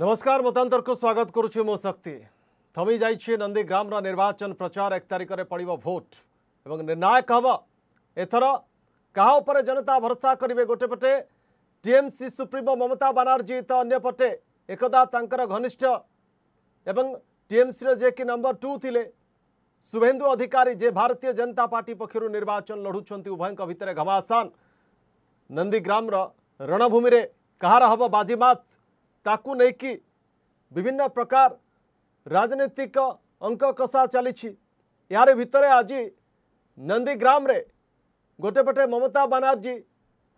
नमस्कार मतांतर को स्वागत करुच्छे मो शक्ति थमी जा नंदीग्राम निर्वाचन प्रचार एक तारिख में पड़े भोट एवं निर्णायक हम एथर का जनता भरसा करेंगे गोटेपटे टीएमसी सुप्रिमो ममता बानाजी तो अंपटे एकदा घनिष्ठ एवं टीएमसी जे कि नंबर टू थे शुभेन्दु अधिकारी जे भारतीय जनता पार्टी पक्षर निर्वाचन लड़ुं उभयों घमासान नंदीग्राम रणभूमि कहार हम बाजीमात ताकु विभिन्न प्रकार राजनीतिक अंक कसा चली यार भितर आज नंदीग्राम गोटेपटे ममता बानाजी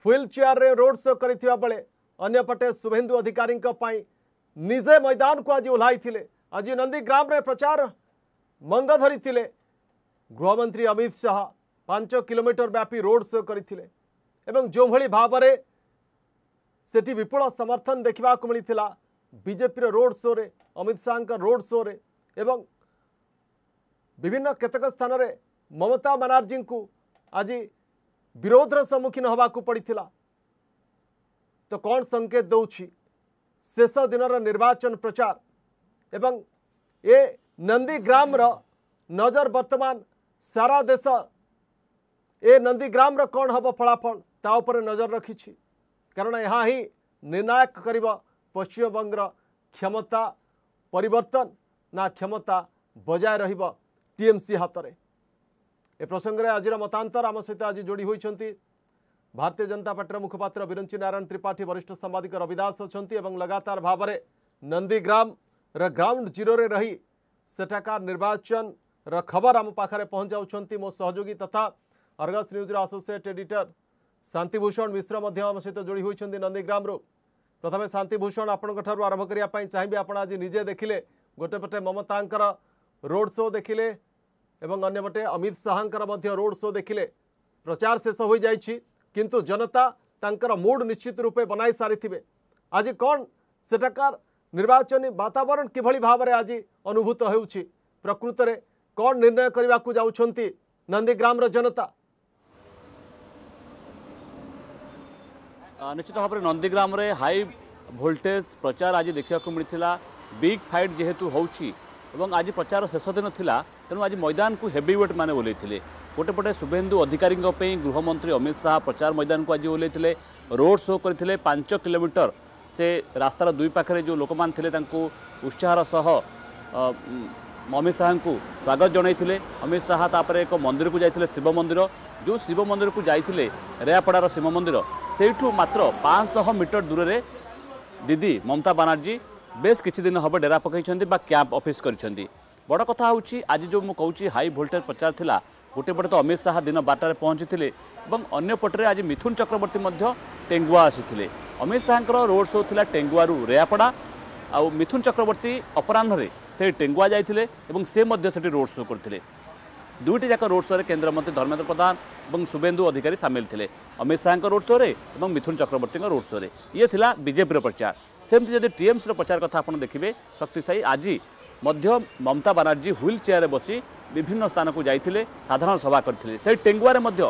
ह्विल चेयर में रोड शो करपटे शुभेन्दु अधिकारी निजे मैदान को आज ओल्ल आज नंदीग्राम प्रचार मंग धरी गृहमंत्री अमित शाह पांच किलोमीटर व्यापी रोड शो करते जो भाव में से विपु समर्थन देखा मिलता BJP road show Amit Shah road show विभिन्न केतक स्थान रे ममता बानाजी को आज विरोधर सम्मुखीन होगा पड़ता तो कौन संकेत दौर शेष दिन निर्वाचन प्रचार एवं ए नंदीग्राम नजर वर्तमान सारा देश ए नंदीग्राम रण हम फलाफल ताऊपर नजर रखी कारण यह ही निर्णायक कर पश्चिम बंगर क्षमता पर क्षमता बजाय टीएमसी हाथ में ए प्रसंगे आज मतांतर आम सहित आज जोड़ी होती भारतीय जनता पार्टी मुखपात्र विरंची नारायण त्रिपाठी वरिष्ठ सांबादिक रविदास अच्छा लगातार भाव में नंदीग्राम ग्राउंड जीरो में रही सेठाकार निर्वाचन खबर आम पाखे पहुँचाऊँच मो सहयोगी तथा Argus news associate editor Shantibhushan Mishra ମଧ୍ୟ ଆମ ସହିତ ଯୋଡ଼ି ହୋଇଛନ୍ତି ନନ୍ଦୀଗ୍ରାମରୁ ପ୍ରଥମେ ଶାନ୍ତିଭୂଷଣ ଆପଣଙ୍କଠାରୁ ଆରମ୍ଭ କରିବା ପାଇଁ ଚାହିଁବି ଆପଣ ଆଜି ନିଜେ ଦେଖିଲେ ଗୋଟେ ପଟେ ମମତାଙ୍କର ରୋଡ୍ ଶୋ ଦେଖିଲେ ଏବଂ ଅନ୍ୟପଟେ ଅମିତ ଶାହାଙ୍କର ମଧ୍ୟ ରୋଡ୍ ଶୋ ଦେଖିଲେ ପ୍ରଚାର ଶେଷ ହୋଇଯାଇଛି କିନ୍ତୁ ଜନତା ତାଙ୍କର ମୁଡ୍ ନିଶ୍ଚିତ ରୂପେ ବନାଇ ସାରିଥିବେ ଆଜି କ'ଣ ସେଠାକାର ନିର୍ବାଚନୀ ବାତାବରଣ କିଭଳି ଭାବରେ ଆଜି ଅନୁଭୂତ ହେଉଛି ପ୍ରକୃତରେ କ'ଣ ନିର୍ଣ୍ଣୟ କରିବାକୁ ଯାଉଛନ୍ତି ନନ୍ଦୀଗ୍ରାମର ଜନତା ନିଶ୍ଚିତ ଭାବରେ ନନ୍ଦୀଗ୍ରାମରେ ହାଇ ଭୋଲ୍ଟେଜ୍ ପ୍ରଚାର ଆଜି ଦେଖିବାକୁ ମିଳିଥିଲା ବିଗ୍ ଫାଇଟ୍ ଯେହେତୁ ହେଉଛି ଏବଂ ଆଜି ପ୍ରଚାର ଶେଷ ଦିନ ଥିଲା ତେଣୁ ଆଜି ମଇଦାନକୁ ହେଭିୱେଟ୍ ମାନେ ଓହ୍ଲାଇଥିଲେ ଗୋଟେ ପଟେ ଶୁଭେନ୍ଦୁ ଅଧିକାରୀଙ୍କ ପାଇଁ ଗୃହମନ୍ତ୍ରୀ ଅମିତ ଶାହା ପ୍ରଚାର ମଇଦାନକୁ ଆଜି ଓହ୍ଲାଇଥିଲେ ରୋଡ୍ ଶୋ କରିଥିଲେ ପାଞ୍ଚ କିଲୋମିଟର ସେ ରାସ୍ତାର ଦୁଇ ପାଖରେ ଯେଉଁ ଲୋକମାନେ ଥିଲେ ତାଙ୍କୁ ଉତ୍ସାହର ସହ ଅମିତ ଶାହାଙ୍କୁ ସ୍ୱାଗତ ଜଣାଇଥିଲେ ଅମିତ ଶାହା ତାପରେ ଏକ ମନ୍ଦିରକୁ ଯାଇଥିଲେ ଶିବ ମନ୍ଦିର ଯେଉଁ ଶିବ ମନ୍ଦିରକୁ ଯାଇଥିଲେ ରେୟାପଡ଼ାର ଶିବ ମନ୍ଦିର ସେଇଠୁ ମାତ୍ର ପାଞ୍ଚଶହ ମିଟର ଦୂରରେ ଦିଦି ମମତା ବାନାର୍ଜୀ ବେଶ କିଛି ଦିନ ହେବ ଡେରା ପକାଇଛନ୍ତି ବା କ୍ୟାମ୍ପ ଅଫିସ୍ କରିଛନ୍ତି ବଡ଼ କଥା ହେଉଛି ଆଜି ଯେଉଁ ମୁଁ କହୁଛି ହାଇ ଭୋଲ୍ଟେଜ୍ ପ୍ରଚାର ଥିଲା ଗୋଟେ ପଟେ ତ ଅମିତ ଶାହା ଦିନ ବାରଟାରେ ପହଞ୍ଚିଥିଲେ ଏବଂ ଅନ୍ୟ ପଟରେ ଆଜି ମିଥୁନ ଚକ୍ରବର୍ତ୍ତୀ ମଧ୍ୟ ଟେଙ୍ଗୁଆ ଆସିଥିଲେ ଅମିତ ଶାହାଙ୍କର ରୋଡ଼ ଶୋ ଥିଲା ଟେଙ୍ଗୁଆରୁ ରେୟାପଡ଼ା ଆଉ ମିଥୁନ ଚକ୍ରବର୍ତ୍ତୀ ଅପରାହ୍ନରେ ସେ ଟେଙ୍ଗୁଆ ଯାଇଥିଲେ ଏବଂ ସେ ମଧ୍ୟ ସେଠି ରୋଡ୍ ଶୋ କରିଥିଲେ ଦୁଇଟି ଯାକ ରୋଡ୍ ଶୋରେ କେନ୍ଦ୍ରମନ୍ତ୍ରୀ ଧର୍ମେନ୍ଦ୍ର ପ୍ରଧାନ ଏବଂ ଶୁଭେନ୍ଦୁ ଅଧିକାରୀ ସାମିଲ ଥିଲେ ଅମିତ ଶାହାଙ୍କ ରୋଡ୍ ଶୋରେ ଏବଂ ମିଥୁନ ଚକ୍ରବର୍ତ୍ତୀଙ୍କ ରୋଡ୍ ଶୋରେ ଇଏ ଥିଲା ବିଜେପିର ପ୍ରଚାର ସେମିତି ଯଦି ଟିଏମ୍ସିର ପ୍ରଚାର କଥା ଆପଣ ଦେଖିବେ ଶକ୍ତିଶାଳୀ ଆଜି ମଧ୍ୟ ମମତା ବାନାର୍ଜୀ ହ୍ୱିଲ୍ ଚେୟାରରେ ବସି ବିଭିନ୍ନ ସ୍ଥାନକୁ ଯାଇଥିଲେ ସାଧାରଣ ସଭା କରିଥିଲେ ସେହି ଟେଙ୍ଗୁଆରେ ମଧ୍ୟ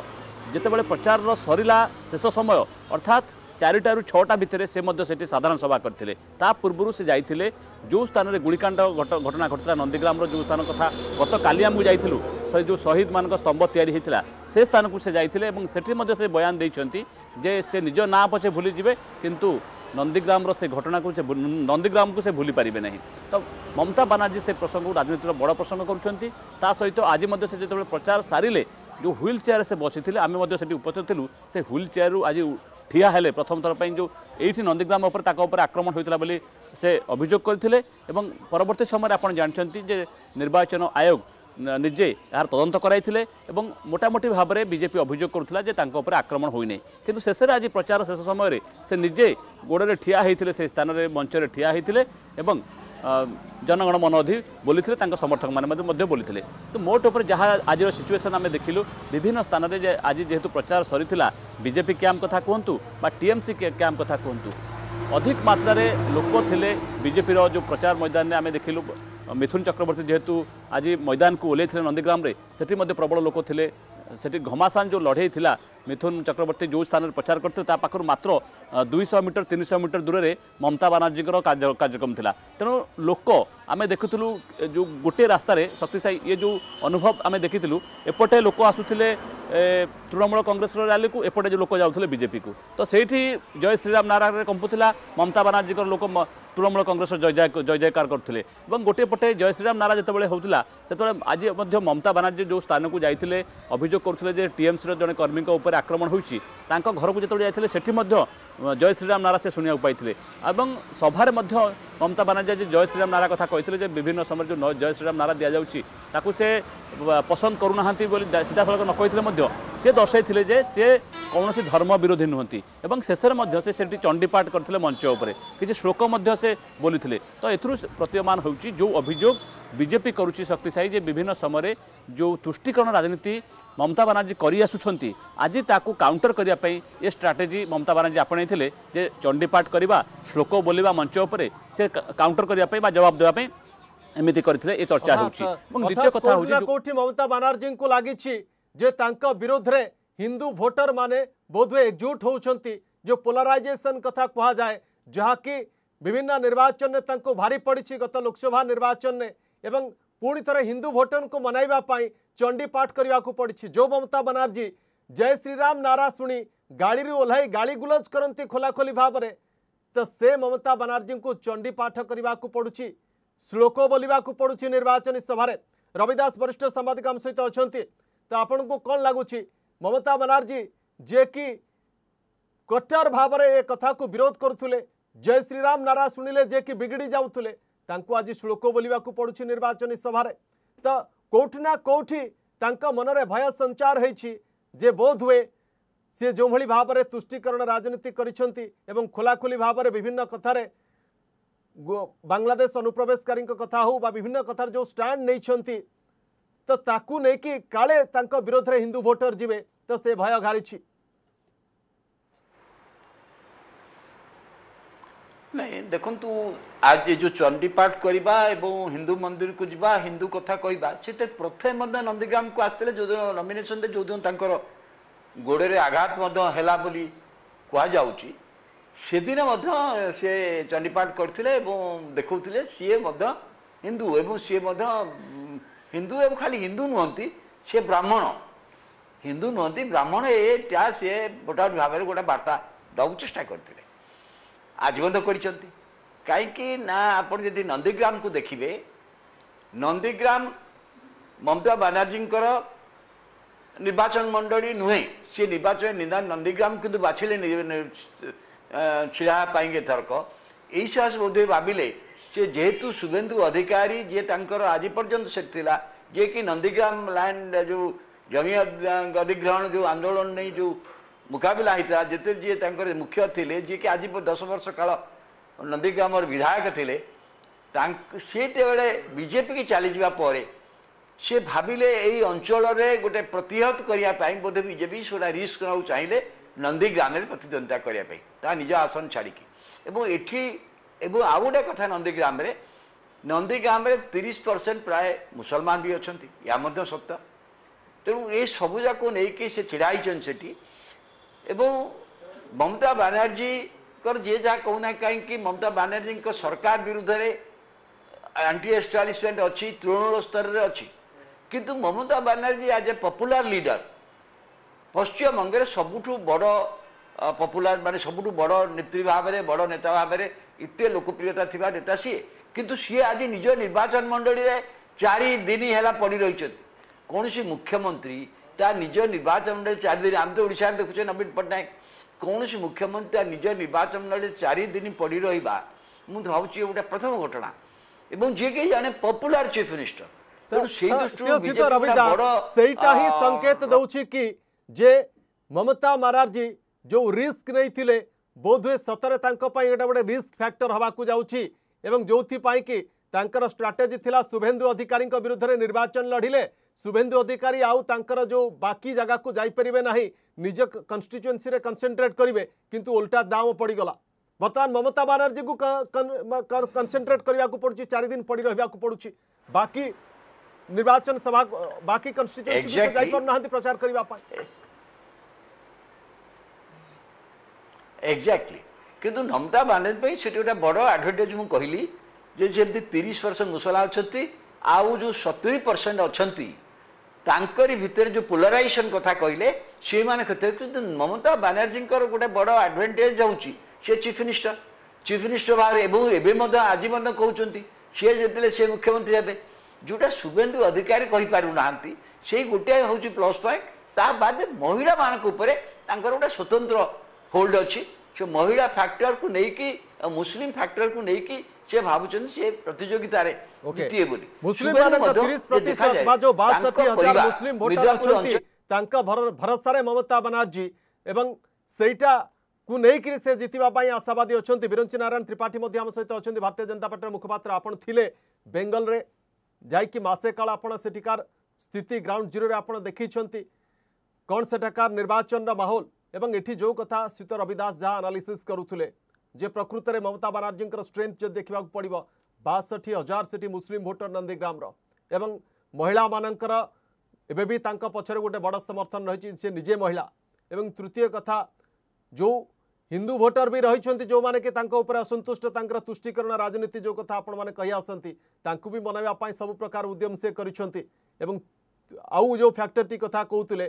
ଯେତେବେଳେ ପ୍ରଚାରର ସରିଲା ଶେଷ ସମୟ ଅର୍ଥାତ୍ ଚାରିଟାରୁ ଛଅଟା ଭିତରେ ସେ ମଧ୍ୟ ସେଠି ସାଧାରଣ ସଭା କରିଥିଲେ ତା ପୂର୍ବରୁ ସେ ଯାଇଥିଲେ ଯେଉଁ ସ୍ଥାନରେ ଗୁଳିକାଣ୍ଡ ଘଟଣା ଘଟିଥିଲା ନନ୍ଦୀଗ୍ରାମର ଯେଉଁ ସ୍ଥାନ କଥା ଗତକାଲି ଆମକୁ ଯାଇଥିଲୁ ସେ ଯେଉଁ ଶହୀଦମାନଙ୍କ ସ୍ତମ୍ଭ ତିଆରି ହୋଇଥିଲା ସେ ସ୍ଥାନକୁ ସେ ଯାଇଥିଲେ ଏବଂ ସେଠି ମଧ୍ୟ ସେ ବୟାନ ଦେଇଛନ୍ତି ଯେ ସେ ନିଜ ନାଁ ପଛେ ଭୁଲିଯିବେ କିନ୍ତୁ ନନ୍ଦୀଗ୍ରାମର ସେ ଘଟଣାକୁ ସେ ନନ୍ଦୀଗ୍ରାମକୁ ସେ ଭୁଲି ପାରିବେ ନାହିଁ ତ ମମତା ବାନାର୍ଜୀ ସେ ପ୍ରସଙ୍ଗକୁ ରାଜନୀତିର ବଡ଼ ପ୍ରସଙ୍ଗ କରୁଛନ୍ତି ତା ସହିତ ଆଜି ମଧ୍ୟ ସେ ଯେତେବେଳେ ପ୍ରଚାର ସାରିଲେ ଯେଉଁ ହ୍ୱିଲ୍ ଚେୟାରରେ ସେ ବସିଥିଲେ ଆମେ ମଧ୍ୟ ସେଠି ଉପସ୍ଥିତ ଥିଲୁ ସେ ହ୍ୱିଲ୍ ଚେୟାରରୁ ଆଜି ଠିଆ ହେଲେ ପ୍ରଥମ ଥର ପାଇଁ ଯେଉଁ ଏଇଠି ନନ୍ଦୀଗ୍ରାମ ଉପରେ ତାଙ୍କ ଉପରେ ଆକ୍ରମଣ ହୋଇଥିଲା ବୋଲି ସେ ଅଭିଯୋଗ କରିଥିଲେ ଏବଂ ପରବର୍ତ୍ତୀ ସମୟରେ ଆପଣ ଜାଣିଛନ୍ତି ଯେ ନିର୍ବାଚନ ଆୟୋଗ ନିଜେ ଏହାର ତଦନ୍ତ କରାଇଥିଲେ ଏବଂ ମୋଟାମୋଟି ଭାବରେ ବିଜେପି ଅଭିଯୋଗ କରୁଥିଲା ଯେ ତାଙ୍କ ଉପରେ ଆକ୍ରମଣ ହୋଇନାହିଁ କିନ୍ତୁ ଶେଷରେ ଆଜି ପ୍ରଚାର ଶେଷ ସମୟରେ ସେ ନିଜେ ଗୋଡ଼ରେ ଠିଆ ହୋଇଥିଲେ ସେ ସ୍ଥାନରେ ମଞ୍ଚରେ ଠିଆ ହୋଇଥିଲେ ଏବଂ জনগণ মন অধি বলিলে তাঁর সমর্থক মানে মধ্যে বলিলে তো মোট উপরে যা আজির সিচুয়েসন আমি দেখিলু বিভিন্ন স্থানের যে আজ যেহেতু প্রচার সরিলা বিজেপি ক্যাম্প কথা কুহতু বা টিএমসি ক্যাম্প কথা কুহতু অধিক মাত্রায় লোক লে বিজেপির যে প্রচার ময়দানে আমি দেখিলু মিথুন চক্রবর্তী যেহেতু আজ ময়দানকু ওলাই নন্দীগ্রামে সেটি প্রবল লোক লে সেটি ঘমাসান যে লড়াই লা ମିଥୁନ ଚକ୍ରବର୍ତ୍ତୀ ଯେଉଁ ସ୍ଥାନରେ ପ୍ରଚାର କରିଥିଲେ ତା ପାଖରୁ ମାତ୍ର ଦୁଇଶହ ମିଟର ତିନିଶହ ମିଟର ଦୂରରେ ମମତା ବାନାର୍ଜୀଙ୍କର କାର୍ଯ୍ୟକ୍ରମ ଥିଲା ତେଣୁ ଲୋକ ଆମେ ଦେଖୁଥିଲୁ ଯେଉଁ ଗୋଟିଏ ରାସ୍ତାରେ ସତୀସାଇ ଇଏ ଯେଉଁ ଅନୁଭବ ଆମେ ଦେଖିଥିଲୁ ଏପଟେ ଲୋକ ଆସୁଥିଲେ ତୃଣମୂଳ କଂଗ୍ରେସର ରାଲିକୁ ଏପଟେ ଯେଉଁ ଲୋକ ଯାଉଥିଲେ ବିଜେପିକୁ ତ ସେଇଠି ଜୟ ଶ୍ରୀରାମ ନାରାୟଣରେ କମ୍ପୁଥିଲା ମମତା ବାନାର୍ଜୀଙ୍କର ଲୋକ তৃণমূল কংগ্রেসের জয় জয় জয় জয়কার করলে এবং গোটিয়ে পটে জয় শ্রীরাম নারা যেতবে হোলা সেতবে আজ মমতা বানার্জী যে স্থানক যাই অভিযোগ করলে যে টিএমসির জন কর্মী উপরে ଉପରେ ଆକ୍ରମଣ ହୋଇଛି ତାଙ୍କ ଘରକୁ ଯେତେବେଳେ ଯାଇଥିଲେ ସେଠି ମଧ୍ୟ জয় শ্রীরাম নারা সে শুণিয়া পাইলে এবং সভার মধ্য মমতা বানার্জী জয় শ্রীরাম নারা কথা কে যে বিভিন্ন সময় যে জয় শ্রীরাম নারা দিয়া যাচ্ছি তাকে সে পসন্দ করু না বলে সিধাসলখ নকলে সে দর্শাই যে সে কৌশি ধর্ম বিরোধী নুহতি এবং শেষের মধ্যে সে সেটি চণ্ডীপাঠ করে মঞ্চ উপরে কিছু শ্লোক মধ্যে সে বলিলে তো এর প্রতীয়মান হচ্ছে যে অভিযোগ বিজেপি করুচি শক্তিশালী যে বিভিন্ন সময় যে তুষ্টিকরণ রাজনীতি মমতা বানার্জী করে আসুচার আজ তাকে কাউন্টর করা এ স্ট্রাটেজি মমতা বানার্জী আপনাই कहते चंडीपाठ करवा श्लोक बोलवा मंच उपर से काउंटर करने जवाब देवाई हिंदू भोटर मैंने बोध हुए एकजुट लोकसभा निर्वाचन हिंदू भोटर को मनवाई चंडीपाठ करने को पड़ी जो ममता बनार्जी जय श्री राम नारा शुणी ଗାଡ଼ିରୁ ଓହ୍ଲାଇ ଗାଳିଗୁଲଜ କରନ୍ତି ଖୋଲାଖୋଲି ଭାବରେ ତ ସେ ମମତା ବାନାର୍ଜୀଙ୍କୁ ଚଣ୍ଡୀ ପାଠ କରିବାକୁ ପଡ଼ୁଛି ଶ୍ଳୋକ ବୋଲିବାକୁ ପଡ଼ୁଛି ନିର୍ବାଚନୀ ସଭାରେ ରବିଦାସ ବରିଷ୍ଠ ସାମ୍ବାଦିକ ଆମ ସହିତ ଅଛନ୍ତି ତ ଆପଣଙ୍କୁ କ'ଣ ଲାଗୁଛି ମମତା ବାନାର୍ଜୀ ଯିଏକି କଟ୍ଟର ଭାବରେ ଏ କଥାକୁ ବିରୋଧ କରୁଥିଲେ ଜୟ ଶ୍ରୀରାମ ନାରା ଶୁଣିଲେ ଯିଏକି ବିଗିଡ଼ି ଯାଉଥିଲେ ତାଙ୍କୁ ଆଜି ଶ୍ଳୋକ ବୋଲିବାକୁ ପଡ଼ୁଛି ନିର୍ବାଚନୀ ସଭାରେ ତ କେଉଁଠି ନା କେଉଁଠି ତାଙ୍କ ମନରେ ଭୟ ସଞ୍ଚାର ହେଇଛି ଯେ ବୋଧ ହୁଏ সি যেভাবে ভাবে তুষ্টিকরণ রাজনীতি করেছেন এবং খোলাখোলি ভাবে বিভিন্ন কথার বাংলাদেশ অনুপ্রবেশকারী কথা হোক বা বিভিন্ন কথার যে স্টাণ্ড নিয়েছেন তো তাকে নেই কালে তাঁর বিরোধে হিন্দু ভোটর যাবে তো সে ভয় ঘাড়ি ନାଇଁ ଦେଖନ୍ତୁ ଆଜି ଏ ଯେଉଁ ଚଣ୍ଡୀପାଠ କରିବା ଏବଂ ହିନ୍ଦୁ ମନ୍ଦିରକୁ যা হিন্দু কথা কহা সে প্রথমে মধ্যে ନନ୍ଦୀଗ୍ରାମକୁ আসলে ଯେଉଁଦିନ নমিনেসন ଯେଉଁଦିନ তাঁর ଗୋଡ଼ରେ ଆଘାତ ମଧ୍ୟ ହେଲା ବୋଲି କୁହାଯାଉଛି ସେଦିନ ମଧ୍ୟ ସିଏ ଚଣ୍ଡିପାଠ କରିଥିଲେ ଏବଂ ଦେଖାଉଥିଲେ ସିଏ ମଧ୍ୟ ହିନ୍ଦୁ ଏବଂ ସିଏ ମଧ୍ୟ ହିନ୍ଦୁ ଏବଂ ଖାଲି ହିନ୍ଦୁ ନୁହନ୍ତି ସିଏ ବ୍ରାହ୍ମଣ ହିନ୍ଦୁ ନୁହନ୍ତି ବ୍ରାହ୍ମଣ ଏଟା ସିଏ ମୋଟାମୋଟି ଭାବରେ ଗୋଟେ ବାର୍ତ୍ତା ଦେବାକୁ ଚେଷ୍ଟା କରିଥିଲେ ଆଜି ଆଜୀବନ୍ତ କରିଛନ୍ତି କାହିଁକି ନା ଆପଣ ଯଦି ନନ୍ଦୀଗ୍ରାମକୁ ଦେଖିବେ ନନ୍ଦୀଗ୍ରାମ ମମତା ବାନାର୍ଜୀଙ୍କର নির্বাচন মণ্ডলী নুহেঁ সি নির্বাচনে নিন্দা নন্দীগ্রাম কিন্তু বাছিলে ছিড়া পাই এথরক এই সাহস বোধে ভাবিলে সে যেহেতু শুভেন্দু অধিকারী যে তাঁকর আজ পর্যন্ত সেটি লা যে কি নন্দীগ্রাম ল্যান্ড যে জমি অধিগ্রহণ যে আন্দোলন নেই যে ମୁକାବିଲା ହେଇଥିଲା ଯେତେ ଯିଏ ତାଙ୍କର ମୁଖ୍ୟ ଥିଲେ ଯିଏକି ଆଜି ଦଶ ବର୍ଷ କାଳ ନନ୍ଦୀଗ୍ରାମର ବିଧାୟକ ଥିଲେ ତାଙ୍କ ସେତେବେଳେ ବିଜେପିକି ଚାଲିଯିବା ପରେ সে ভাবিলে এই অঞ্চলরে গোটে প্রতিহত করা বোধে বিজেপি সেটা রিস্ক নেওয়া চাইলে নন্দীগ্রামে প্রতিদ্বন্দ্বিতা করা তা নিজ আসন ছাড়িকি এবং এটি এবং আউ গোটে কথা নন্দীগ্রামে নন্দীগ্রামে তিরিশ পরসেন্ট প্রায় মুসলমান বি অ্যা সত্য তেমন এই সবুজাক নিয়ে সে ছিড়া হয়েছেন সেটি এবং মমতা বানার্জী যে যা ଯାହା না କାହିଁକି মমতা ব্যানার্জী সরকার বিরুদ্ধে আন্টি এস্টাবলিশমেন্ট অৃণমূল স্তরের অনেক কিন্তু মমতা ব্যানার্জি আজ এ পপুলার লিডর পশ্চিমবঙ্গের সবুঠু বড় পপুলার মানে সবুঠু বড় নেত্রী ভাবে বড় নেতা ভাবে এতে লোকপ্রিয়তা থাকা নেতা সি কিন্তু সি আজ নিজ নির্বাচন মণ্ডলী চারিদিন হেলা পড়ি রয়েছেন কৌশি মুখ্যমন্ত্রী তা নিজ নির্বাচন মণ্ডলী চারিদিন আমি তো ওড়িশার দেখুছে নবীন পট্টনাক কৌশি মুখ্যমন্ত্রী তা নিজ নির্বাচন মণ্ডলী চারিদিন পড়ি রহবা মু ভাবছি গোটা প্রথম ঘটনা এবং যে কি জনে পপুলার চিফ মিনিষ্টর संकेत कि जे ममता महाराजी जो रिस्क नहीं बोध हुए सतरे गोटे रिस्क फैक्टर हवाक एवं जो कि स्ट्राटेजी थी शुभेन्दु अधिकारी विरुद्ध में निर्वाचन लड़िले शुभेन्दु अधिकारी आउर जो बाकी जगह को जापरिवे ना निज कन्स्टिट्युएन्सी कनसेट्रेट करेंगे किंतु उल्टा दाम पड़गला बर्तमान ममता बानाजी को कनसेट्रेट करने को पड़ी चार दिन पड़ी रहा पड़ी बाकी ନିର୍ବାଚନ ସଭା ବାକି କନଷ୍ଟିଚୁଏନ୍ସି ଯାଇପାରୁନାହାନ୍ତି ପ୍ରଚାର କରିବା ପାଇଁ ଏକ୍ଜାକ୍ଟଲି କିନ୍ତୁ ନମିତା ବାନେଜ ପାଇଁ ସେଠି ଗୋଟେ ବଡ଼ ଆଡ଼ଭର୍ଟାଇଜ୍ ମୁଁ କହିଲି ଯେ ଯେମିତି ତିରିଶ ବର୍ଷ ମୁସଲା ଅଛନ୍ତି ଆଉ ଯେଉଁ ସତୁରି ପରସେଣ୍ଟ ଅଛନ୍ତି ତାଙ୍କରି ଭିତରେ ଯେଉଁ ପୋଲାରାଇଜେସନ୍ କଥା କହିଲେ ସେଇମାନଙ୍କ କ୍ଷେତ୍ରରେ କିନ୍ତୁ ମମତା ବାନାର୍ଜୀଙ୍କର ଗୋଟେ ବଡ଼ ଆଡ଼ଭାଣ୍ଟେଜ୍ ଯାଉଛି ସେ ଚିଫ୍ ମିନିଷ୍ଟର ଚିଫ୍ ମିନିଷ୍ଟର ଭାବରେ ଏବଂ ଏବେ ମଧ୍ୟ ଆଜି ମଧ୍ୟ କହୁଛନ୍ତି ସିଏ ଯେତେବେଳେ ସେ ମୁଖ୍ୟମନ୍ତ୍ରୀ ହେବେ ଯେଉଁଟା ଶୁଭେନ୍ଦୁ ଅଧିକାରୀ କହିପାରୁନାହାନ୍ତି ସେଇ ଗୋଟିଏ ହେଉଛି ପ୍ଲସ୍ ପଏଣ୍ଟ ତା ବାଦେ ମହିଳାମାନଙ୍କ ଉପରେ ତାଙ୍କର ଗୋଟେ ସ୍ୱତନ୍ତ୍ର ହୋଲ୍ଡ ଅଛି ସେ ମହିଳା ଫ୍ୟାକ୍ଟରକୁ ନେଇକି ମୁସଲିମ ଫ୍ୟାକ୍ଟରକୁ ନେଇକି ସେ ଭାବୁଛନ୍ତି ସେ ପ୍ରତିଯୋଗିତାରେ ଜିତିବେ ବୋଲି ତାଙ୍କ ଭରସାରେ ମମତା ବାନାର୍ଜୀ ଏବଂ ସେଇଟାକୁ ନେଇକରି ସେ ଜିତିବା ପାଇଁ ଆଶାବାଦୀ ଅଛନ୍ତି ବିରଞ୍ଚି ନାରାୟଣ ତ୍ରିପାଠୀ ମଧ୍ୟ ଆମ ସହିତ ଅଛନ୍ତି ଭାରତୀୟ ଜନତା ପାର୍ଟିର ମୁଖପାତ୍ର ଆପଣ ଥିଲେ ବେଙ୍ଗଲରେ ଯାହାକି ମାସେ କାଳ ଆପଣ ସେଠିକାର ସ୍ଥିତି ଗ୍ରାଉଣ୍ଡ ଜିରୋରେ ଆପଣ ଦେଖେଇଛନ୍ତି କ'ଣ ସେଠାକାର ନିର୍ବାଚନର ମାହୋଲ ଏବଂ ଏଠି ଯେଉଁ କଥା ଶ୍ରୀତ ରବି ଦାସ ଯାହା ଆନାଲିସିସ୍ କରୁଥିଲେ ଯେ ପ୍ରକୃତରେ ମମତା ବାନାର୍ଜୀଙ୍କର ଷ୍ଟ୍ରେଙ୍ଥ ଯଦି ଦେଖିବାକୁ ପଡ଼ିବ ବାଷଠି ହଜାର ସେଠି ମୁସଲିମ୍ ଭୋଟର ନନ୍ଦୀଗ୍ରାମର ଏବଂ ମହିଳାମାନଙ୍କର ଏବେ ବି ତାଙ୍କ ପଛରେ ଗୋଟେ ବଡ଼ ସମର୍ଥନ ରହିଛି ସେ ନିଜେ ମହିଳା ଏବଂ ତୃତୀୟ କଥା ଯେଉଁ हिंदू भोटर भी रही जो मैंने कि असंतुष्ट तुष्टीकरण राजनीति जो कथा आपण कही आसती भी मनवाई सब प्रकार उद्यम सी कर आउ जो फैक्टरटी कथा कहते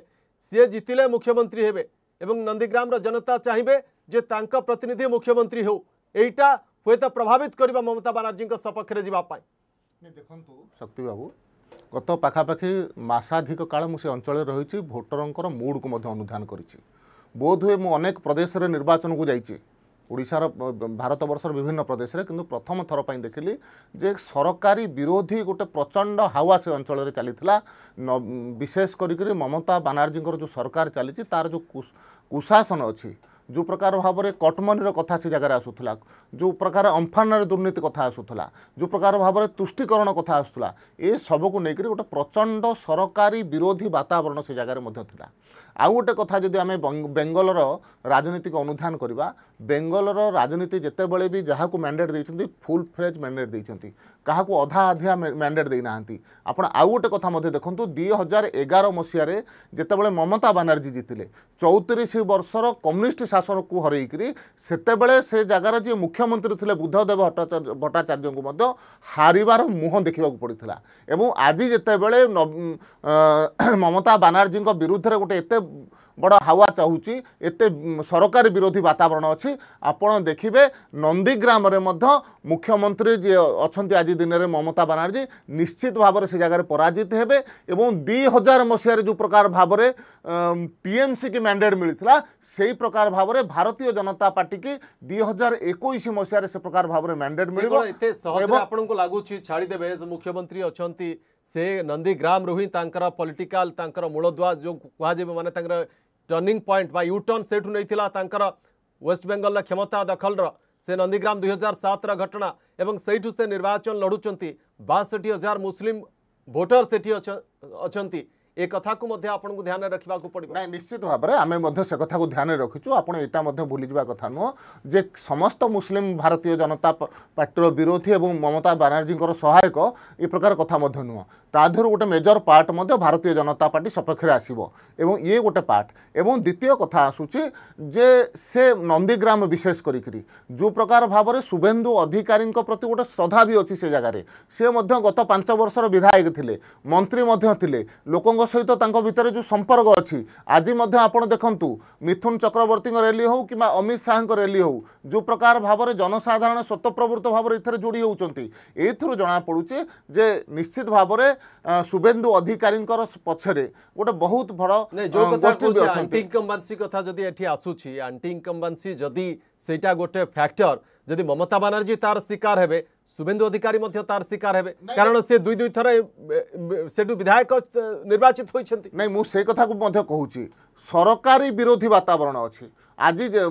सी जितिले मुख्यमंत्री हे नंदीग्राम जनता चाहिए जे प्रतिनिधि मुख्यमंत्री हो यहीटा हे तो प्रभावित करवा ममता बानार्जी सपक्ष देखु शक्ति बाबू गत पाखापाखि मसाधिक काल मु से अंचल रही भोटर मूड को अनुधान कर ବୋଧହୁଏ ମୁଁ ଅନେକ ପ୍ରଦେଶରେ ନିର୍ବାଚନକୁ ଯାଇଛି ଓଡ଼ିଶାର ଭାରତବର୍ଷର ବିଭିନ୍ନ ପ୍ରଦେଶରେ କିନ୍ତୁ ପ୍ରଥମ ଥର ପାଇଁ ଦେଖିଲି ଯେ ସରକାରୀ ବିରୋଧୀ ଗୋଟେ ପ୍ରଚଣ୍ଡ ହାୱା ସେ ଅଞ୍ଚଳରେ ଚାଲିଥିଲା ବିଶେଷ କରିକି ମମତା ବାନାର୍ଜୀଙ୍କର ଯେଉଁ ସରକାର ଚାଲିଛି ତା'ର ଯେଉଁ କୁଶାସନ ଅଛି ଯେଉଁ ପ୍ରକାର ଭାବରେ କଟମନିର କଥା ସେ ଜାଗାରେ ଆସୁଥିଲା ଯେଉଁ ପ୍ରକାର ଅମ୍ଫାନରେ ଦୁର୍ନୀତି କଥା ଆସୁଥିଲା ଯେଉଁ ପ୍ରକାର ଭାବରେ ତୁଷ୍ଟିକରଣ କଥା ଆସୁଥିଲା ଏସବୁକୁ ନେଇକରି ଗୋଟେ ପ୍ରଚଣ୍ଡ ସରକାରୀ ବିରୋଧୀ ବାତାବରଣ ସେ ଜାଗାରେ ମଧ୍ୟ ଥିଲା ଆଉ ଗୋଟେ କଥା ଯଦି ଆମେ ବେଙ୍ଗଲର ରାଜନୀତିକ ଅନୁଧ୍ୟାନ କରିବା ବେଙ୍ଗଲର ରାଜନୀତି ଯେତେବେଳେ ବି ଯାହାକୁ ମ୍ୟାଣ୍ଡେଟ୍ ଦେଇଛନ୍ତି ଫୁଲ୍ ଫ୍ରେଜ୍ ମ୍ୟାଣ୍ଡେଟ୍ ଦେଇଛନ୍ତି କାହାକୁ ଅଧା ଅଧିଆ ମ୍ୟାଣ୍ଡେଟ୍ ଦେଇନାହାନ୍ତି ଆପଣ ଆଉ ଗୋଟେ କଥା ମଧ୍ୟ ଦେଖନ୍ତୁ ଦୁଇ ହଜାର ଏଗାର ମସିହାରେ ଯେତେବେଳେ ମମତା ବାନାର୍ଜୀ ଜିତିଲେ ଚଉତିରିଶ ବର୍ଷର କମ୍ୟୁନିଷ୍ଟ ଶାସନକୁ ହରେଇକରି ସେତେବେଳେ ସେ ଜାଗାର ଯିଏ ମୁଖ୍ୟମନ୍ତ୍ରୀ ଥିଲେ ବୁଦ୍ଧଦେବ ଭଟ୍ଟାଚାର୍ଯ୍ୟଙ୍କୁ ମଧ୍ୟ ହାରିବାର ମୁହଁ ଦେଖିବାକୁ ପଡ଼ିଥିଲା ଏବଂ ଆଜି ଯେତେବେଳେ ମମତା ବାନାର୍ଜୀଙ୍କ ବିରୁଦ୍ଧରେ ଗୋଟେ ଏତେ বড় হাওয়া চাহুଛି ଏତେ ସରକାର ବିରୋଧୀ ବାତାବରଣ ଅଛି ଆପଣ ଦେଖିବେ ନନ୍ଦୀଗ୍ରାମରେ ମଧ୍ୟ ମୁଖ୍ୟମନ୍ତ୍ରୀ ଯିଏ ଅଛନ୍ତି ଆଜି ଦିନରେ ମମତା ବାନାର୍ଜୀ ନିଶ୍ଚିତ ଭାବରେ ସେ ଜାଗାରେ ପରାଜିତ ହେବେ ଏବଂ ଦୁଇ ହଜାର ମସିହାରେ ଯେଉଁ ପ୍ରକାର ଭାବରେ ଟିଏମ୍ସିକି ମ୍ୟାଣ୍ଡେଟ୍ ମିଳିଥିଲା ସେହି ପ୍ରକାର ଭାବରେ ଭାରତୀୟ ଜନତା ପାର୍ଟିକି ଦୁଇ ହଜାର ଏକୋଇଶ ମସିହାରେ ସେ ପ୍ରକାର ଭାବରେ ମ୍ୟାଣ୍ଡେଟ୍ ମିଳିବ ଏତେ ସହଜ ଆପଣଙ୍କୁ ଲାଗୁଛି ଛାଡ଼ିଦେବେ ମୁଖ୍ୟମନ୍ତ୍ରୀ ଅଛନ୍ତି ସେ ନନ୍ଦୀଗ୍ରାମରୁ ହିଁ ତାଙ୍କର ପଲିଟିକାଲ ତାଙ୍କର ମୂଳଦୁଆ ଯେଉଁ କୁହାଯିବ ମାନେ ତାଙ୍କର ଟର୍ଣ୍ଣିଂ ପଏଣ୍ଟ ବା ୟୁଟର୍ନ ସେଇଠୁ ନେଇଥିଲା ତାଙ୍କର ୱେଷ୍ଟବେଙ୍ଗଲର କ୍ଷମତା ଦଖଲର ସେ ନନ୍ଦୀଗ୍ରାମ ଦୁଇ ହଜାର ସାତର ଘଟଣା ଏବଂ ସେଇଠୁ ସେ ନିର୍ବାଚନ ଲଢ଼ୁଛନ୍ତି ବାଷଠି ହଜାର ମୁସଲିମ ଭୋଟର ସେଠି ଅଛନ୍ତି ଏ କଥାକୁ ମଧ୍ୟ ଆପଣଙ୍କୁ ଧ୍ୟାନରେ ରଖିବାକୁ ପଡ଼ିବ ନାଇଁ ନିଶ୍ଚିତ ଭାବରେ ଆମେ ମଧ୍ୟ ସେ କଥାକୁ ଧ୍ୟାନରେ ରଖିଛୁ ଆପଣ ଏଇଟା ମଧ୍ୟ ଭୁଲିଯିବା କଥା ନୁହଁ ଯେ ସମସ୍ତ ମୁସଲିମ ଭାରତୀୟ ଜନତା ପାର୍ଟିର ବିରୋଧୀ ଏବଂ ମମତା ବାନାର୍ଜୀଙ୍କର ସହାୟକ ଏ ପ୍ରକାର କଥା ମଧ୍ୟ ନୁହଁ ତା ଦେହରୁ ଗୋଟେ ମେଜର ପାର୍ଟ ମଧ୍ୟ ଭାରତୀୟ ଜନତା ପାର୍ଟି ସପକ୍ଷରେ ଆସିବ ଏବଂ ଇଏ ଗୋଟେ ପାର୍ଟ ଏବଂ ଦ୍ୱିତୀୟ କଥା ଆସୁଛି ଯେ ସେ ନନ୍ଦୀଗ୍ରାମ ବିଶେଷ କରିକିରି ଯେଉଁ ପ୍ରକାର ଭାବରେ ଶୁଭେନ୍ଦୁ ଅଧିକାରୀଙ୍କ ପ୍ରତି ଗୋଟେ ଶ୍ରଦ୍ଧା ବି ଅଛି ସେ ଜାଗାରେ ସେ ମଧ୍ୟ ଗତ ପାଞ୍ଚ ବର୍ଷର ବିଧାୟକ ଥିଲେ ମନ୍ତ୍ରୀ ମଧ୍ୟ ଥିଲେ ଲୋକଙ୍କ সহিত তাঙ্ক ভিতরে যে সম্পর্ক অছি আজি মধ্যে আপনার দেখুন মিথুন চক্রবর্তী র্যালি হোক কিংবা অমিত শাহঙ্ক র্যালি হোক যে প্রকার ভাবে জনসাধারণ স্বতঃপ্রবৃত্ত ভাবে এর যোড়ি হচ্ছেন এইথর জনাপড়ুছে যে নিশ্চিত ভাবে শুভেন্দু অধিকারীঙ্কর পছরে গোটে বহুত বড় আন্টি ইনকম্বান্সি কথা যদি এটি আসুছি আন্টি ইনকম্বান্সি যদি সেইটা গোটে ফ্যাক্টর যদি মমতা বানার্জী তার শিকার হবে ଶୁଭେନ୍ଦୁ ଅଧିକାରୀ ମଧ୍ୟ ତାର ଶିକାର ହେବେ କାରଣ ସେ ଦୁଇ ଦୁଇ ଥର ସେଠୁ ବିଧାୟକ ନିର୍ବାଚିତ ହୋଇଛନ୍ତି ନାଇଁ ମୁଁ ସେ କଥାକୁ ମଧ୍ୟ କହୁଛି ସରକାରୀ ବିରୋଧୀ ବାତାବରଣ ଅଛି ଆଜି ଯେ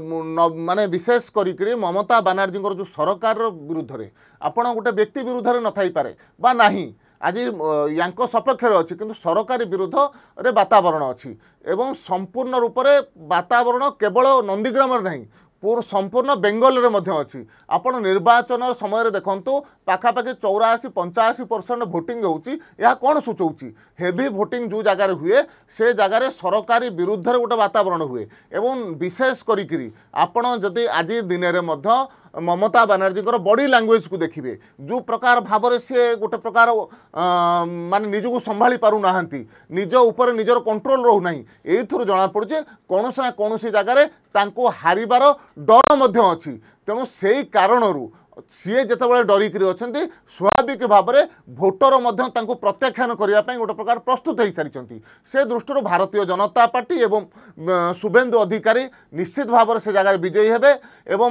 ମାନେ ବିଶେଷ କରିକି ମମତା ବାନାର୍ଜୀଙ୍କର ଯେଉଁ ସରକାରର ବିରୁଦ୍ଧରେ ଆପଣ ଗୋଟେ ବ୍ୟକ୍ତି ବିରୁଦ୍ଧରେ ନଥାଇପାରେ ବା ନାହିଁ ଆଜି ୟାଙ୍କ ସପକ୍ଷରେ ଅଛି କିନ୍ତୁ ସରକାରୀ ବିରୁଦ୍ଧରେ ବାତାବରଣ ଅଛି ଏବଂ ସମ୍ପୂର୍ଣ୍ଣ ରୂପରେ ବାତାବରଣ କେବଳ ନନ୍ଦୀଗ୍ରାମରେ ନାହିଁ ପୁରା ସମ୍ପୂର୍ଣ୍ଣ ବେଙ୍ଗଲରେ ମଧ୍ୟ ଅଛି ଆପଣ ନିର୍ବାଚନ ସମୟରେ ଦେଖନ୍ତୁ ପାଖାପାଖି ଚଉରାଅଶୀ ପଞ୍ଚାଅଶୀ ପରସେଣ୍ଟ ଭୋଟିଂ ହେଉଛି ଏହା କ'ଣ ସୂଚାଉଛି ହେଭି ଭୋଟିଂ ଯେଉଁ ଜାଗାରେ ହୁଏ ସେ ଜାଗାରେ ସରକାରୀ ବିରୁଦ୍ଧରେ ଗୋଟେ ବାତାବରଣ ହୁଏ ଏବଂ ବିଶେଷ କରିକିରି ଆପଣ ଯଦି ଆଜି ଦିନରେ ମଧ୍ୟ ମମତା ବାନାର୍ଜୀଙ୍କର ବଡି ଲାଙ୍ଗୁଏଜକୁ ଦେଖିବେ ଯେଉଁ ପ୍ରକାର ଭାବରେ ସିଏ ଗୋଟେ ପ୍ରକାର ମାନେ ନିଜକୁ ସମ୍ଭାଳି ପାରୁନାହାନ୍ତି ନିଜ ଉପରେ ନିଜର କଣ୍ଟ୍ରୋଲ ରହୁନାହିଁ ଏଇଥିରୁ ଜଣାପଡ଼ୁଛି କୌଣସି ନା କୌଣସି ଜାଗାରେ ତାଙ୍କୁ ହାରିବାର ଡର ମଧ୍ୟ ଅଛି ତେଣୁ ସେଇ କାରଣରୁ সি যেতবে ডরিকি অনেক স্বাভাবিক ভাবে ভোটর মধ্যে তাঁকু প্রত্যাখ্যান করা গোটে প্রকার প্রস্তুত হয়ে সারি সে দৃষ্টি ভারতীয় জনতা পার্টি এবং শুভেন্দু অধিকারী নিশ্চিত ভাবে সে জায়গায় বিজয়ী হবে এবং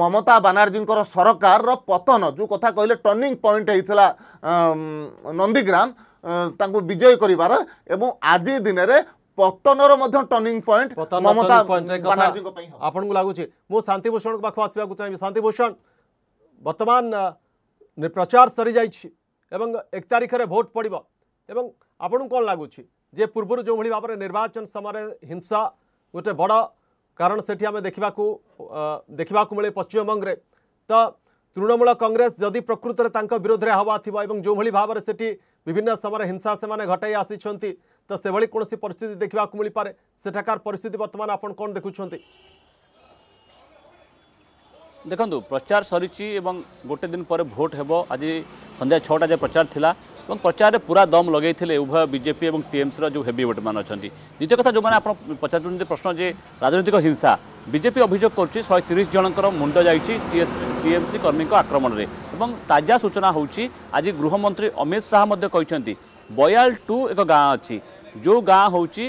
মমতা বানার্জীকর সরকার পতন যে কথা কহিলেন টর্নিং পয়েন্ট হয়েছিল নন্দীগ্রাম তাঁকু বিজয়ী করবার এবং আজি দিনের পতনর মধ্য টর্নিং পয়েন্ট মমতা বানার্জীঙ্ক আপনার লাগুছে মু শান্তিভূষণ পাখ আসবাক চাইবি শান্তিভূষণ बर्तमान प्रचार सरी जा एक तारीख में भोट पड़ एवं आपण कौन लगुच जे पूर्व जो भाई भाव में निर्वाचन समय हिंसा गोटे बड़ कारण से आम देखा देखा मिले पश्चिम बंगे तो तृणमूल कंग्रेस जदि प्रकृत विरोध में हवा थी और जो भाई भाव से विभिन्न समय हिंसा से घटे आसी तो से भाई कौन पिस्थित देखा मिल पाए सेठाकार पिस्थित बर्तमान आप देखुंट দেখুন প্রচার সরিছি এবং গোটে দিন পরে ভোট হব আজ সন্ধ্যা ছটা যে প্রচার লা এবং প্রচারে পুরা দম লগাইলে উভয় বিজেপি এবং টিএমসি যে হেভি ভোট মানে অনেক দ্বিতীয় কথা যে আপনার পচার প্রশ্ন যে রাজনৈতিক হিংসা বিজেপি অভিযোগ করছে শহে তিরিশ জনকর মুন্ড যাই টিএমসি কর্মী আক্রমণের এবং তাজা সূচনা হচ্ছে আজ গৃহমন্ত্রী অমিত শাহ বয়াল টু এক গাঁ অ যে গাঁ হচ্ছে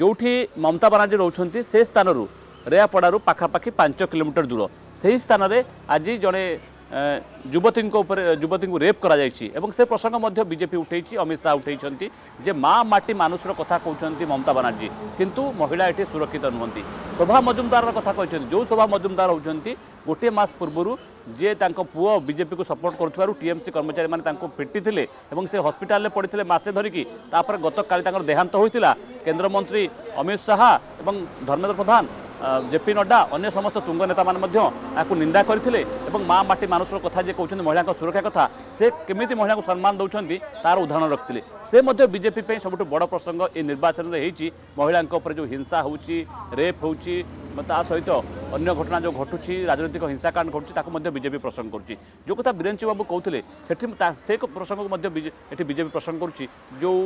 যেটি মমতা বানার্জী রোচান সে স্থানর ରେୟାପଡ଼ାରୁ ପାଖାପାଖି ପାଞ୍ଚ କିଲୋମିଟର ଦୂର ସେହି ସ୍ଥାନରେ ଆଜି ଜଣେ ଯୁବତୀଙ୍କ ଉପରେ ଯୁବତୀଙ୍କୁ ରେପ୍ କରାଯାଇଛି ଏବଂ ସେ ପ୍ରସଙ୍ଗ ମଧ୍ୟ ବିଜେପି ଉଠାଇଛି ଅମିତ ଶାହା ଉଠାଇଛନ୍ତି ଯେ ମା ମାଟି ମାନୁଷର କଥା କହୁଛନ୍ତି ମମତା ବାନାର୍ଜୀ କିନ୍ତୁ ମହିଳା ଏଠି ସୁରକ୍ଷିତ ନୁହନ୍ତି ଶୋଭା ମଜୁମଦାରର କଥା କହିଛନ୍ତି ଯେଉଁ ଶୋଭା ମଜୁମଦାର ହେଉଛନ୍ତି ଗୋଟିଏ ମାସ ପୂର୍ବରୁ ଯିଏ ତାଙ୍କ ପୁଅ ବିଜେପିକୁ ସପୋର୍ଟ କରୁଥିବାରୁ ଟିଏମ୍ସି କର୍ମଚାରୀମାନେ ତାଙ୍କୁ ପିଟିଥିଲେ ଏବଂ ସେ ହସ୍ପିଟାଲରେ ପଡ଼ିଥିଲେ ମାସେ ଧରିକି ତାପରେ ଗତକାଲି ତାଙ୍କର ଦେହାନ୍ତ ହୋଇଥିଲା କେନ୍ଦ୍ରମନ୍ତ୍ରୀ ଅମିତ ଶାହା ଏବଂ ଧର୍ମେନ୍ଦ୍ର ପ୍ରଧାନ জেপি নড্ডা অন্য সমস্ত তুঙ্গ নেতা মানে নিন্দা করে এবং মা মাটি মানুষের কথা যে কৌন মহিলা সুরক্ষা কথা সে কমিটি মহিলা সম্মান দৌঁছেন তার উদাহরণ রাখলে সে বিজেপি সবুঠ বড় প্রসঙ্গ এই নির্বাচন হয়েছি মহিলা উপরে যে হিংসা হচ্ছে রেপ হচ্ছে তা সহিত অন্য ঘটনা যে ঘটুছি রাজনৈতিক হিংসাকাণ্ড ঘটুছে তাକୁ ମଧ୍ୟ ବିଜେପି ପ୍ରସଙ୍ଗ କରୁଛି ଯେଉଁ କଥା ବୀରେନ୍ଦ୍ର ବାବୁ କହୁଥିଲେ ସେଠି ସେ ପ୍ରସଙ୍ଗକୁ ମଧ୍ୟ ଏଠି ବିଜେପି ପ୍ରସଙ୍ଗ କରୁଛି ଯେଉଁ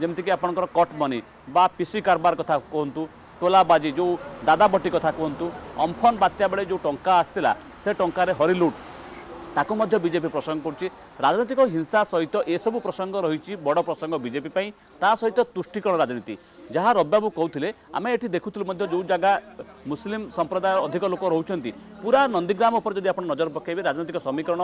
ଯେମିତିକି ଆପଣଙ୍କର କଟ୍ ମନି ବା ପିସି କାରବାର କଥା କୁହନ୍ତୁ ଟୋଲାବାଜି ଯେଉଁ ଦାଦାବଟି କଥା କୁହନ୍ତୁ ଅମ୍ଫନ୍ ବାତ୍ୟା ବେଳେ ଯେଉଁ ଟଙ୍କା ଆସିଥିଲା ସେ ଟଙ୍କାରେ ହରିଲୁଟ୍ ତାକୁ ମଧ୍ୟ ବିଜେପି ପ୍ରସଙ୍ଗ କରୁଛି ରାଜନୈତିକ ହିଂସା ସହିତ ଏସବୁ ପ୍ରସଙ୍ଗ ରହିଛି ବଡ଼ ପ୍ରସଙ୍ଗ ବିଜେପି ପାଇଁ ତା ସହିତ ତୁଷ୍ଟିକରଣ ରାଜନୀତି ଯାହା ରବିବାବୁ କହୁଥିଲେ ଆମେ ଏଠି ଦେଖୁଥିଲୁ ମଧ୍ୟ ଯେଉଁ ଜାଗା ମୁସଲିମ୍ ସମ୍ପ୍ରଦାୟ ଅଧିକ ଲୋକ ରହୁଛନ୍ତି ପୁରା ନନ୍ଦୀଗ୍ରାମ ଉପରେ ଯଦି ଆପଣ ନଜର ପକାଇବେ ରାଜନୈତିକ ସମୀକରଣ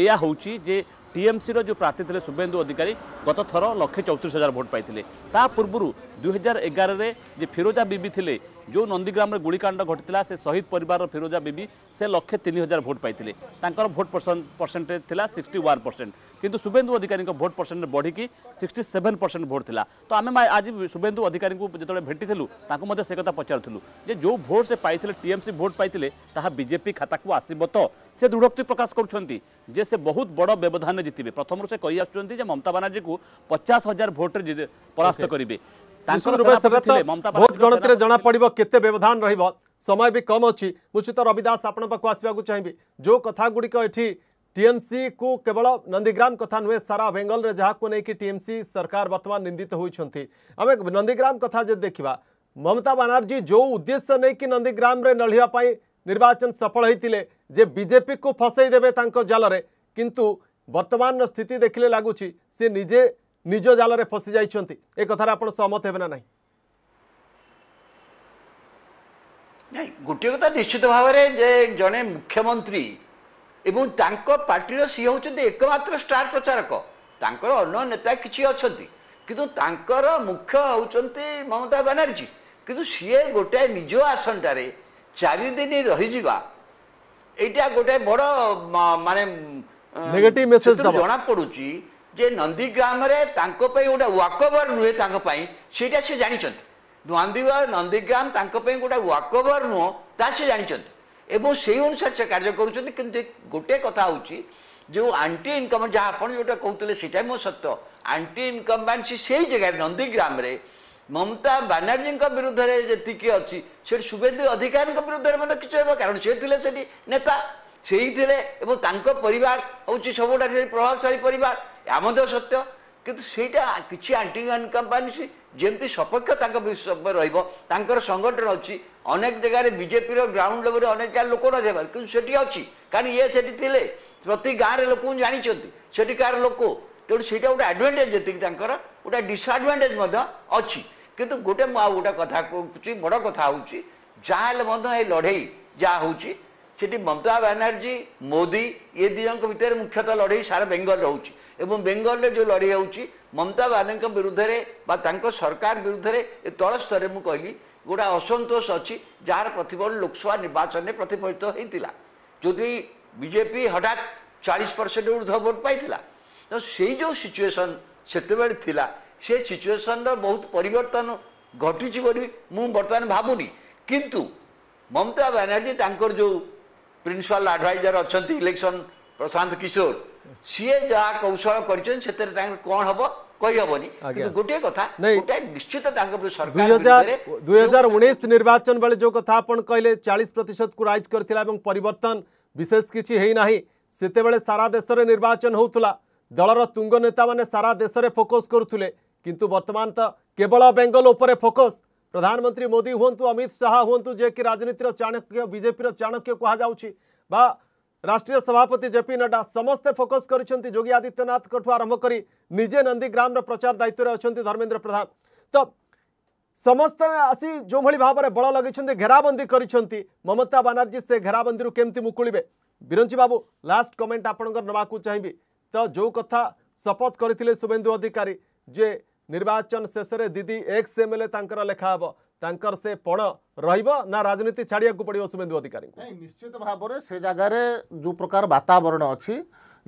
ଏଇଆ ହେଉଛି ଯେ টিএমসির যে প্রার্থী লে শুভেন্দু অধিকারী গত থর লক্ষে চৌত্রিশ হাজার ভোট পাইলে তা পূর্বর দুই হাজার এগারে যে ফিরোজা বিবি লে जो नंदीग्राम में गुड़कांड घटा से शहीद पर फिरोजा बीबी से लक्षे तीन हजार भोट पाई भोट परसेंटेज थी सिक्सटी वन परसेंट कितु शुभेन्दु अधिकारी भोट परसेंट बढ़ी की सिक्सटी सेवेन परसेंट भोट था तो आम आज शुभेन्दु अधिकारी जो भेटी से कथा पचारूँ जो भोट से पाई टीएमसी भोट पाई बजेपी खाता को आसब तो से दृढ़ोक्ति प्रकाश करे से बहुत बड़ व्यवधान जितने प्रथम से कही आस ममता बानाजी को पचास हजार भोट्रे परास्त करेंगे भोट गणतिर जना के व्यवधान रय भी कम अच्छी मुझे तो रविदास आपको आसवाक चाहिए जो कथा गुड़िक ये टीएमसी को केवल नंदीग्राम कथा नुहे सारा बेंगल जहाँ को लेकिन टीएमसी सरकार बर्तमान निंदित होती आम नंदीग्राम कथा जब देखा ममता बानाजी जो उद्देश्य नहीं कि नंदीग्राम में लड़ाई निर्वाचन सफल होते जे बीजेपी को फसईदेवे जाल में बर्तमान स्थिति देखने लगुच सी निजे ନିଜ ଜାଲରେ ଫସି ଯାଇଛନ୍ତି ଏ କଥାରେ ଆପଣ ସହମତ ହେବେ ନା ନାହିଁ ନାହିଁ ଗୋଟିଏ କଥା ନିଶ୍ଚିତ ଭାବରେ ଯେ ଜଣେ ମୁଖ୍ୟମନ୍ତ୍ରୀ ଏବଂ ତାଙ୍କ ପାର୍ଟିର ସିଏ ହେଉଛନ୍ତି ଏକମାତ୍ର ଷ୍ଟାର ପ୍ରଚାରକ ତାଙ୍କର ଅନ୍ୟ ନେତା କିଛି ଅଛନ୍ତି କିନ୍ତୁ ତାଙ୍କର ମୁଖ୍ୟ ହେଉଛନ୍ତି ମମତା ବାନାର୍ଜୀ କିନ୍ତୁ ସିଏ ଗୋଟାଏ ନିଜ ଆସନଟାରେ ଚାରିଦିନ ରହିଯିବା ଏଇଟା ଗୋଟାଏ ବଡ଼ ମାନେ ଜଣାପଡ଼ୁଛି যে নন্দীগ্রামে তাঁপাই গোটে ওয়াকওভার নুহে তাঁপাই সেইটা সে জাঁচান নন্দীগ্রাম নন্দীগ্রাম তাঁপাই গোটে ওয়াকওভার নুহ তা সে জাঁচান এবং সেই অনুসারে সে কার্য করছেন কিন্তু গোটে কথা হচ্ছে যে আন্টি ইনকম যা আপনার যেটা কুলে সেটাই মো সত্য আন্টি ইনকম ব্যান সে সেই জায়গায় নন্দীগ্রামে মমতা ব্যানার্জী বিরুদ্ধে যেত অছি শুভেন্দু অধিকারী বিরুদ্ধে মানে কিছু হব কারণ সে সেটি নেতা ସେଇଥିଲେ ଏବଂ ତାଙ୍କ ପରିବାର ହେଉଛି ସବୁଠାରୁ ପ୍ରଭାବଶାଳୀ ପରିବାର ଏହା ମଧ୍ୟ ସତ୍ୟ କିନ୍ତୁ ସେଇଟା କିଛି ଆଣ୍ଟି କମ୍ପାନୀ ଯେମିତି ସପକ୍ଷ ତାଙ୍କ ରହିବ ତାଙ୍କର ସଂଗଠନ ଅଛି ଅନେକ ଜାଗାରେ ବିଜେପିର ଗ୍ରାଉଣ୍ଡ ଲେଭଲରେ ଅନେକ ଜାଗାରେ ଲୋକ ନଯାଇପାରେ କିନ୍ତୁ ସେଠି ଅଛି କାରଣ ଇଏ ସେଠି ଥିଲେ ପ୍ରତି ଗାଁରେ ଲୋକଙ୍କୁ ଜାଣିଛନ୍ତି ସେଠିକାର ଲୋକ ତେଣୁ ସେଇଟା ଗୋଟେ ଆଡ଼ଭାଣ୍ଟେଜ୍ ଯେତିକି ତାଙ୍କର ଗୋଟେ ଡିସଆଡ଼ଭାଣ୍ଟେଜ୍ ମଧ୍ୟ ଅଛି କିନ୍ତୁ ଗୋଟେ ମୁଁ ଆଉ ଗୋଟେ କଥା କହୁଛି ବଡ଼ କଥା ହେଉଛି ଯାହା ହେଲେ ମଧ୍ୟ ଏ ଲଢ଼େଇ ଯାହା ହେଉଛି সেটি মমতা ব্যানার্জী মোদি ଏ ଦୁଇ ଜଣଙ୍କ ଭିତରେ ମୁଖ୍ୟତଃ ଲଢ଼େଇ ସାରା ବେଙ୍ଗଲ ରହୁଛି ଏବଂ ବେଙ୍ଗଲରେ ଯେଉଁ ଲଢ଼େଇ ହେଉଛି ମମତା ବାନାଙ୍କ ବିରୁଦ୍ଧରେ ବା ତାଙ୍କ ସରକାର ବିରୁଦ୍ଧରେ ଏ ତଳ ସ୍ତରରେ ମୁଁ କହିଲି ଗୋଟେ ଅସନ୍ତୋଷ ଅଛି ଯାହାର ପ୍ରତିଫଳନ ଲୋକସଭା ନିର୍ବାଚନରେ ପ୍ରତିଫଳିତ ହୋଇଥିଲା ଯେଉଁଥିପାଇଁ ବିଜେପି ହଠାତ୍ ଚାଳିଶ ପରସେଣ୍ଟ ଉର୍ଦ୍ଧ୍ୱ ଭୋଟ୍ ପାଇଥିଲା ତ ସେଇ ଯେଉଁ ସିଚୁଏସନ୍ ସେତେବେଳେ ଥିଲା ସେ ସିଚୁଏସନ୍ର ବହୁତ ପରିବର୍ତ୍ତନ ଘଟିଛି ବୋଲି ମୁଁ ବର୍ତ୍ତମାନ ଭାବୁନି କିନ୍ତୁ ମମତା ବାନାର୍ଜୀ ତାଙ୍କର ଯେଉଁ ପ୍ରିନ୍ସିପାଲ आडभाइजर अच्छा इलेक्शन प्रशांत किशोर सीए जहाँ कौशल कर ସେଥିରେ निर्वाचन बेले जो चालीस प्रतिशत को विशेष किसी से सारा देश में निर्वाचन होता दलर तुंग नेता मैंने सारा देश में फोकस करुले कि बर्तमान तो केवल बेंगल उपर फोकस प्रधानमंत्री मोदी हूँ अमित शाह हूँ जे कि राजनीतिर चाणक्य बीजेपी चाणक्य कहु राष्ट्रीय सभापति जेपी नड्डा समस्ते फोकस कर योगी आदित्यनाथ आरंभ कर निजे नंदीग्राम प्रचार दायित्व अच्छा धर्मेन्द्र प्रधान तो समस्त आसी जो भाई भाव में बल लगे घेराबंदी कर ममता बानाजी से घेराबंदी केमती मुकुड़े ବିରଞ୍ଚି बाबू लास्ट କମେଣ୍ଟ ଆପଣଙ୍କର ନେବାକୁ चाहिए तो जो कथा शपथ କରିଥିଲେ शुभेन्दु ଅଧିକାରୀ ଯେ ନିର୍ବାଚନ ଶେଷରେ ଦିଦି ଏକ୍ସ ଏମ୍ ଏଲ୍ ଏ ତାଙ୍କର ଲେଖା ହେବ ତାଙ୍କର ସେ ପଣ ରହିବ ନା ରାଜନୀତି ଛାଡ଼ିବାକୁ ପଡ଼ିବ ଶୁଭେନ୍ଦୁ ଅଧିକାରୀ ନିଶ୍ଚିତ ଭାବରେ ସେ ଜାଗାରେ ଯେଉଁ ପ୍ରକାର ବାତାବରଣ ଅଛି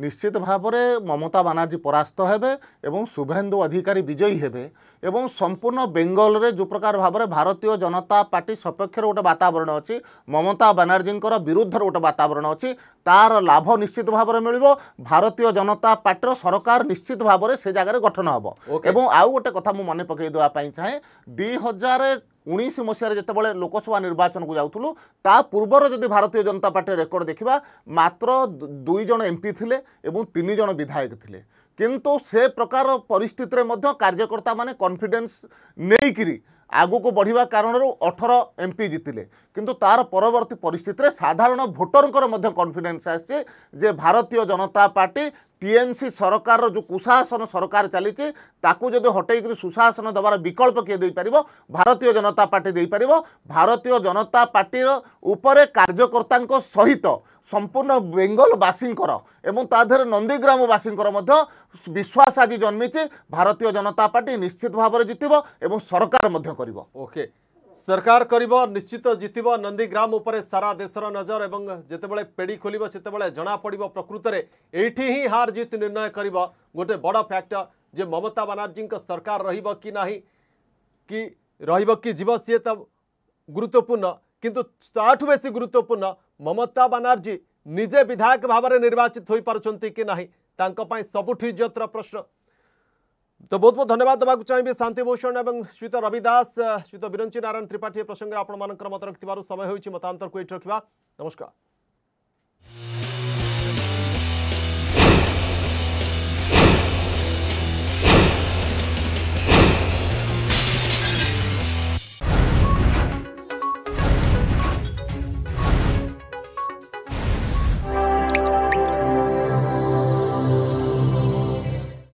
নিশ্চিত ভাবে মমতা বানার্জী পরাস্ত হবে এবং শুভেন্দু অধিকারী বিজয়ী হবে এবং সম্পূর্ণ বেঙ্গলরে যে প্রকার ভাবে ভারতীয় জনতা পার্টি সপক্ষের গোটে বাতাবরণ অছি মমতা বানার্জীঙ্কর বিরুদ্ধর গোটে বাতাবরণ অছি তার লাভ নিশ্চিত ভাবে মিলব ভারতীয় জনতা পার্টির সরকার নিশ্চিত ভাবে সে জায়গায় গঠন হব এবং আউ গোটে কথা মনে পকাই দেওয়া চাহে দুই হাজার ଉଣେଇଶ ମସିହାରେ ଯେତେବେଳେ ଲୋକସଭା ନିର୍ବାଚନକୁ ଯାଉଥିଲୁ ତା ପୂର୍ବର ଯଦି ଭାରତୀୟ ଜନତା ପାର୍ଟି ରେକର୍ଡ଼ ଦେଖିବା ମାତ୍ର ଦୁଇ ଜଣ ଏମ୍ପି ଥିଲେ ଏବଂ ତିନି ଜଣ ବିଧାୟକ ଥିଲେ କିନ୍ତୁ ସେ ପ୍ରକାର ପରିସ୍ଥିତିରେ ମଧ୍ୟ କାର୍ଯ୍ୟକର୍ତ୍ତାମାନେ କନଫିଡେନ୍ସ ନେଇକିରି ଆଗକୁ ବଢ଼ିବା କାରଣରୁ ଅଠର ଏମ୍ପି ଜିତିଲେ କିନ୍ତୁ ତା'ର ପରବର୍ତ୍ତୀ ପରିସ୍ଥିତିରେ ସାଧାରଣ ଭୋଟରଙ୍କର ମଧ୍ୟ କନଫିଡେନ୍ସ ଆସିଛି ଯେ ଭାରତୀୟ ଜନତା ପାର୍ଟି টিএমসি সরকারর যে কুশাসন সরকার চালিছে তাকে যদি হটাইকি সুশাসন দেবার বিকল্প কি দেইপার ভারতীয় জনতা পার্টি দেইপার ভারতীয় জনতা পার্টির উপরে কার্যকর্তা সহিত সম্পূর্ণ বেঙ্গলবাসীঙ্কর এবং তা দেহে নন্দীগ্রামবাসীঙ্কর মধ্যে বিশ্বাস আজ জন্মিছে ভারতীয় জনতা পার্টি নিশ্চিত ভাবে জিতব এবং সরকার মধ্যে করব ওকে सरकार कर निश्चित जितब नंदीग्राम उपर सारा देशर नजर एवं जितेबले पेड़ी खोल से जनापड़ प्रकृत में ये ही हार जीत निर्णय कर गोटे बड़ फैक्टर जे ममता बानाजी सरकार रही कि ना कि रही जीव सी तो गुरुत्वपूर्ण किंतु ताठ बेस गुरुत्वपूर्ण ममता बानाजी निजे विधायक भाव निर्वाचित हो पार कि सबुठ इज्जत प्रश्न তো বহুত বহুত ধন্যবাদ দেওয়া চাইবে শান্তিভূষণ এবং শ্রীত রবি দাস শ্রীত বীরঞ্চি নারায়ণ ত্রিপাঠী এ প্রসঙ্গে আপনার মত রাখি সময় হয়েছে মতান্তরক এটি রাখা নমস্কার